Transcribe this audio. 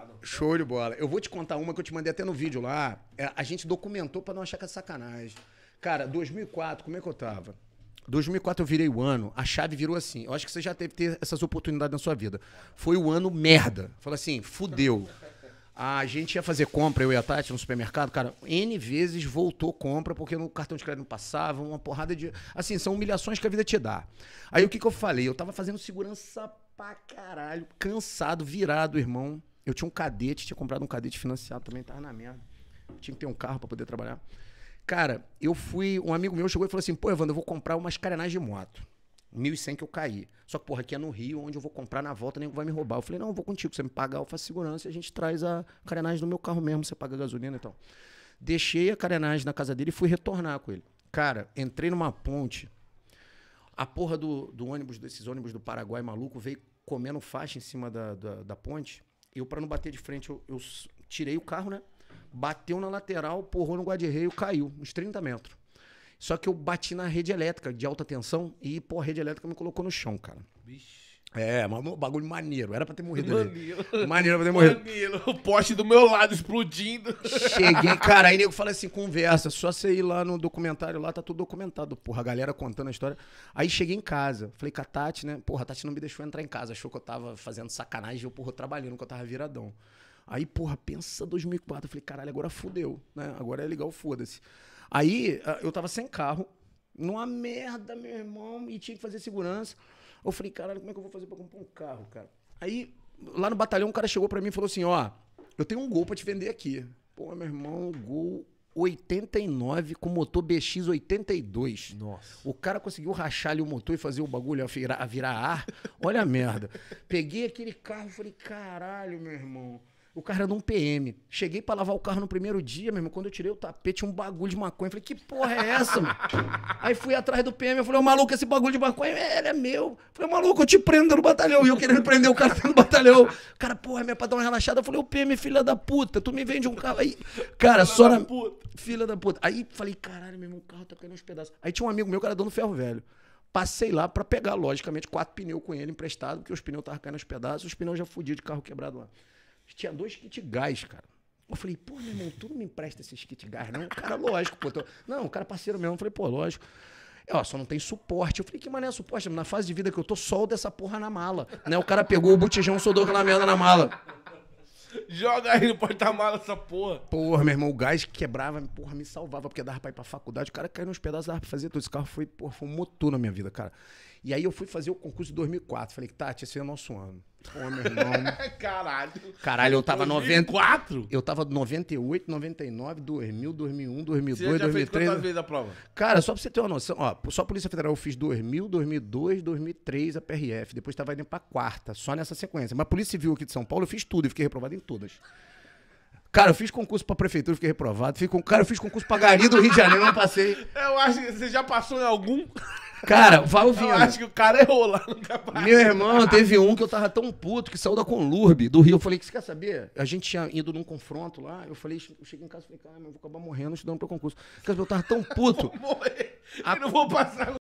Obrigado. Show de bola. Eu vou te contar uma que eu te mandei até no vídeo lá. É, a gente documentou para não achar que é sacanagem. Cara, 2004, como é que eu tava? 2004 eu virei o ano, a chave virou assim. Eu acho que você já teve ter essas oportunidades na sua vida. Foi o ano merda. Falou assim, fudeu. A gente ia fazer compra, eu e a Tati, no supermercado, cara, N vezes voltou compra porque no cartão de crédito não passava, uma porrada de. Assim, são humilhações que a vida te dá. Aí o que, que eu falei? Eu tava fazendo segurança pra caralho, cansado, virado, irmão. Eu tinha um cadete, tinha comprado um cadete financiado também, tava na merda. tinha que ter um carro para poder trabalhar. Cara, eu fui. Um amigo meu chegou e falou assim: pô, Evandro, eu vou comprar umas carenagens de moto. 1.100 que eu caí. Só que, porra, aqui é no Rio, onde eu vou comprar na volta, nem vai me roubar. Eu falei: não, eu vou contigo, você me pagar, eu faço segurança e a gente traz a carenagem no meu carro mesmo, você paga a gasolina e tal. Deixei a carenagem na casa dele e fui retornar com ele. Cara, entrei numa ponte. A porra do, do ônibus, desses ônibus do Paraguai maluco, veio comendo faixa em cima da, da, da ponte. Eu, para não bater de frente, eu, eu, tirei o carro, né? Bateu na lateral, porrou no guarda-reio, caiu uns 30 metros. Só que eu bati na rede elétrica de alta tensão e, pô, a rede elétrica me colocou no chão, cara. Bicho. É, mas um bagulho maneiro. Era pra ter morrido Manilo. ali. Maneiro pra ter morrido. Manilo, o poste do meu lado explodindo. Cheguei, cara, aí nego fala assim, conversa, só você ir lá no documentário, lá tá tudo documentado, porra, a galera contando a história. Aí cheguei em casa, falei com a Tati, né? Porra, a Tati não me deixou entrar em casa, achou que eu tava fazendo sacanagem, eu, porra, trabalhando, que eu tava viradão. Aí, porra, pensa 2004, falei, caralho, agora fudeu, né? Agora é legal, foda-se. Aí, ah, eu tava sem carro, numa merda, meu irmão, e tinha que fazer segurança. Eu falei, caralho, como é que eu vou fazer pra comprar um carro, cara? Aí, lá no batalhão, um cara chegou pra mim e falou assim: ó, eu tenho um gol pra te vender aqui. Pô, meu irmão, gol 89 com motor BX82. Nossa. O cara conseguiu rachar ali o motor e fazer o bagulho a virar, a virar ar. Olha a merda. Peguei aquele carro e falei, caralho, meu irmão. O carro era de um PM. Cheguei pra lavar o carro no primeiro dia, meu irmão. Quando eu tirei o tapete, um bagulho de maconha. Falei, que porra é essa, mano? Aí fui atrás do PM. Eu falei, ô maluco, esse bagulho de maconha, ele é meu. Eu falei, maluco, eu te prendo no batalhão. E eu querendo prender o cara no batalhão. cara, porra, é minha é pra dar uma relaxada. Eu falei, ô PM, filha da puta, tu me vende um carro aí. Cara, só na. Filha da puta. Aí falei, caralho, meu irmão, o carro tá caindo uns pedaços. Aí tinha um amigo meu, cara, dono ferro velho. Passei lá para pegar, logicamente, quatro pneus com ele emprestado, porque os pneus estavam caindo aos pedaços, os pneus já fudiam de carro quebrado lá. Tinha dois kit gás, cara. Eu falei, pô, meu irmão, tu não me empresta esses kit gás, não? O cara, lógico, pô. Tô... Não, o cara é parceiro mesmo. Eu falei, pô, lógico. É, ó, só não tem suporte. Eu falei, que mané é suporte? Na fase de vida que eu tô, solda essa porra na mala. Né? O cara pegou o botijão, soldou aquela merda na mala. Joga aí no porta-mala essa porra. Porra, meu irmão, o gás quebrava, porra, me salvava, porque dava pra ir pra faculdade. O cara caiu nos pedaços, dava pra fazer tudo. Esse carro foi, porra, foi um motor na minha vida, cara. E aí eu fui fazer o concurso de 2004. Falei, Tati, esse é o nosso ano. Pô, meu irmão. Caralho. Caralho, eu tava 94. Eu tava 98, 99, 2000, 2001, 2002, você já 2003. Fez quantas vezes a prova? Cara, só pra você ter uma noção, ó, só a Polícia Federal eu fiz 2000, 2002, 2003 a PRF, depois tava indo pra quarta, só nessa sequência. Mas a Polícia Civil aqui de São Paulo eu fiz tudo e fiquei reprovado em tudo todas. Cara, eu fiz concurso pra prefeitura, fiquei reprovado. Fiquei com... Cara, eu fiz concurso pra Gari do Rio de Janeiro, não passei. Eu acho que você já passou em algum. Cara, vai ouvindo. Eu acho que o cara errou lá no capaz. Meu irmão, teve um que eu tava tão puto que saiu da Conlurbe, do Rio. Eu falei, que você quer saber? A gente tinha ido num confronto lá. Eu falei, eu cheguei em casa e falei, cara, eu vou acabar morrendo estudando o concurso. Cara, eu tava tão puto. Eu vou morrer. A... Eu não vou passar